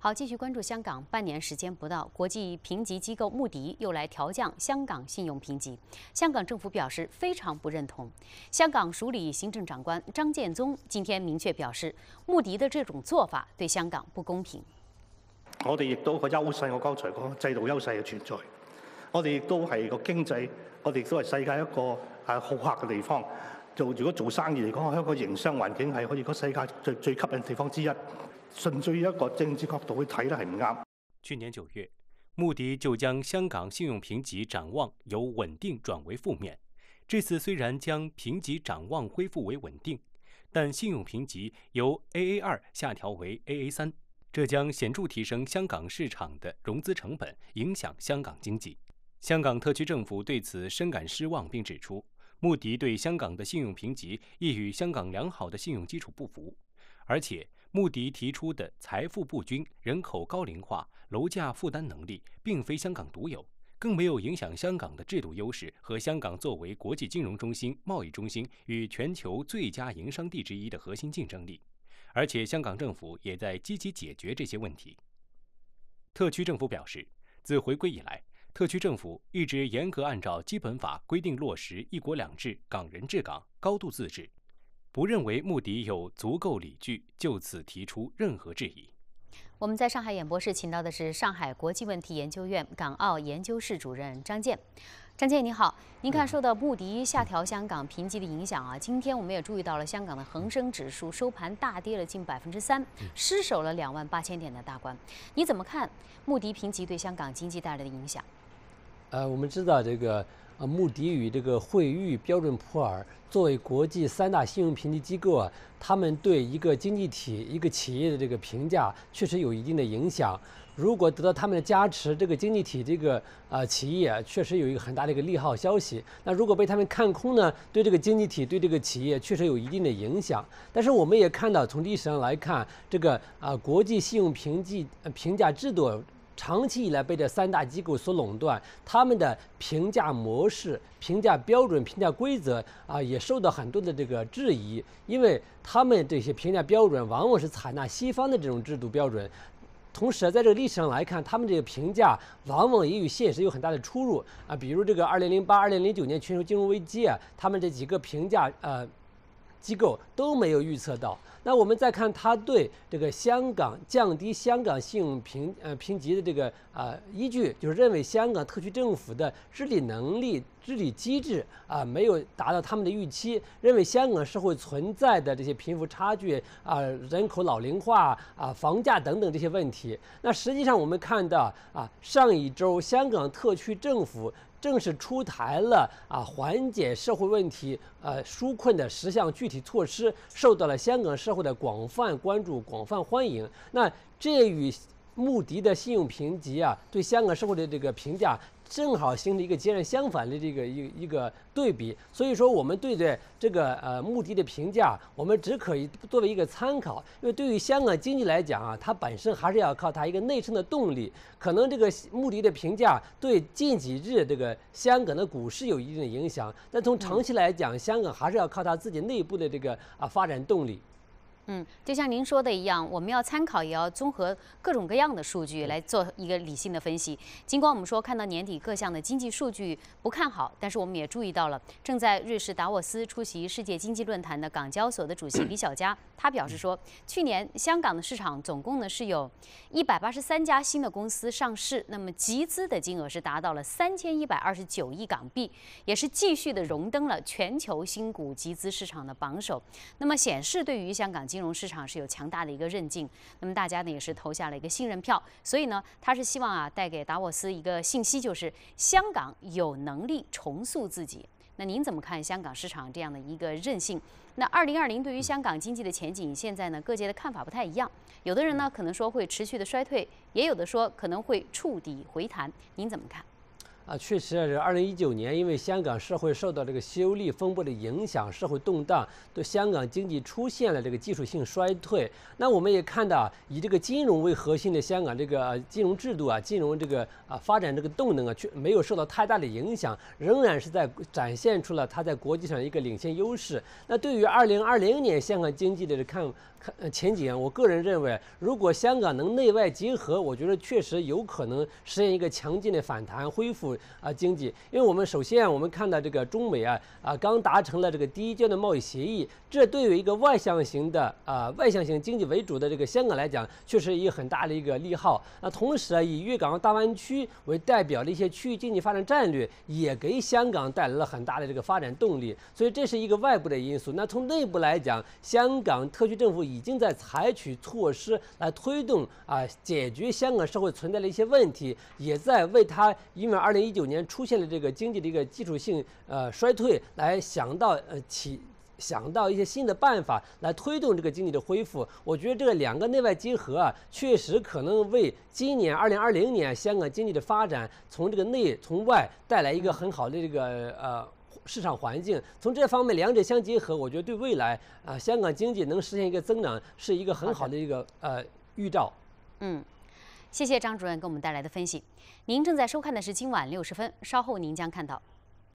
好，继续关注香港。半年时间不到，国际评级机构穆迪又来调降香港信用评级。香港政府表示非常不认同。香港署理行政长官张建宗今天明确表示，穆迪的这种做法对香港不公平。我哋亦都个优势，我刚才讲制度优势嘅存在。我哋亦都系个经济，我哋亦都系世界一个系好客嘅地方。做如果做生意嚟讲，香港营商环境系可以，个世界最最吸引地方之一。纯粹一個政治角度去睇咧係唔啱。去年九月，穆迪就將香港信用評級展望由穩定轉為負面。這次雖然將評級展望恢復為穩定，但信用評級由 AA 二下調為 AA 三，這將顯著提升香港市場的融資成本，影響香港經濟。香港特區政府對此深感失望，並指出穆迪對香港的信用評級亦與香港良好的信用基礎不符。而且，穆迪提出的财富不均、人口高龄化、楼价负担能力，并非香港独有，更没有影响香港的制度优势和香港作为国际金融中心、贸易中心与全球最佳营商地之一的核心竞争力。而且，香港政府也在积极解决这些问题。特区政府表示，自回归以来，特区政府一直严格按照基本法规定落实“一国两制”、“港人治港”、高度自治。不认为穆迪有足够理据就此提出任何质疑。我们在上海演播室请到的是上海国际问题研究院港澳研究室主任张建。张建，你好，您看受到穆迪下调香港评级的影响啊，今天我们也注意到了香港的恒生指数收盘大跌了近百分之三，失守了两万八千点的大关。你怎么看穆迪评级对香港经济带来的影响？呃，我们知道这个。啊，穆迪与这个惠誉、标准普尔作为国际三大信用评级机构啊，他们对一个经济体、一个企业的这个评价确实有一定的影响。如果得到他们的加持，这个经济体、这个呃企业确实有一个很大的一个利好消息。那如果被他们看空呢，对这个经济体、对这个企业确实有一定的影响。但是我们也看到，从历史上来看，这个啊国际信用评级评价制度。长期以来被这三大机构所垄断，他们的评价模式、评价标准、评价规则啊，也受到很多的这个质疑，因为他们这些评价标准往往是采纳西方的这种制度标准，同时在这个历史上来看，他们这个评价往往也与现实有很大的出入啊，比如这个二零零八、二零零九年全球金融危机啊，他们这几个评价呃。机构都没有预测到。那我们再看他对这个香港降低香港信用评呃评级的这个啊依据，就是认为香港特区政府的治理能力、治理机制啊没有达到他们的预期，认为香港社会存在的这些贫富差距啊、人口老龄化啊、房价等等这些问题。那实际上我们看到啊，上一周香港特区政府。正式出台了啊，缓解社会问题、呃，纾困的十项具体措施，受到了香港社会的广泛关注、广泛欢迎。那这与穆迪的信用评级啊，对香港社会的这个评价。正好形成一个截然相反的这个一一个对比，所以说我们对的这个呃穆迪的评价，我们只可以作为一个参考，因为对于香港经济来讲啊，它本身还是要靠它一个内生的动力。可能这个目的的评价对近几日这个香港的股市有一定的影响，但从长期来讲，香港还是要靠它自己内部的这个啊发展动力。嗯，就像您说的一样，我们要参考，也要综合各种各样的数据来做一个理性的分析。尽管我们说看到年底各项的经济数据不看好，但是我们也注意到了，正在瑞士达沃斯出席世界经济论坛的港交所的主席李小加，他表示说，去年香港的市场总共呢是有一百八十三家新的公司上市，那么集资的金额是达到了三千一百二十九亿港币，也是继续的荣登了全球新股集资市场的榜首，那么显示对于香港经金融市场是有强大的一个韧劲，那么大家呢也是投下了一个信任票，所以呢他是希望啊带给达沃斯一个信息，就是香港有能力重塑自己。那您怎么看香港市场这样的一个韧性？那二零二零对于香港经济的前景，现在呢各界的看法不太一样，有的人呢可能说会持续的衰退，也有的说可能会触底回弹，您怎么看？啊，确实啊，是二零一九年，因为香港社会受到这个修例风波的影响，社会动荡，对香港经济出现了这个技术性衰退。那我们也看到，以这个金融为核心的香港这个金融制度啊，金融这个啊发展这个动能啊，却没有受到太大的影响，仍然是在展现出了它在国际上一个领先优势。那对于二零二零年香港经济的看看前景，我个人认为，如果香港能内外结合，我觉得确实有可能实现一个强劲的反弹恢复。啊，经济，因为我们首先我们看到这个中美啊啊刚达成了这个第一阶段贸易协议，这对于一个外向型的啊外向型经济为主的这个香港来讲，确实一个很大的一个利好。那同时啊，以粤港澳大湾区为代表的一些区域经济发展战略，也给香港带来了很大的这个发展动力。所以这是一个外部的因素。那从内部来讲，香港特区政府已经在采取措施来推动啊解决香港社会存在的一些问题，也在为它因为二零一一九年出现了这个经济的一个基础性呃衰退，来想到呃起想到一些新的办法来推动这个经济的恢复。我觉得这个两个内外结合，啊，确实可能为今年二零二零年香港经济的发展，从这个内从外带来一个很好的这个呃市场环境。从这方面两者相结合，我觉得对未来啊香港经济能实现一个增长，是一个很好的一个呃预兆。嗯。谢谢张主任给我们带来的分析。您正在收看的是今晚六十分，稍后您将看到。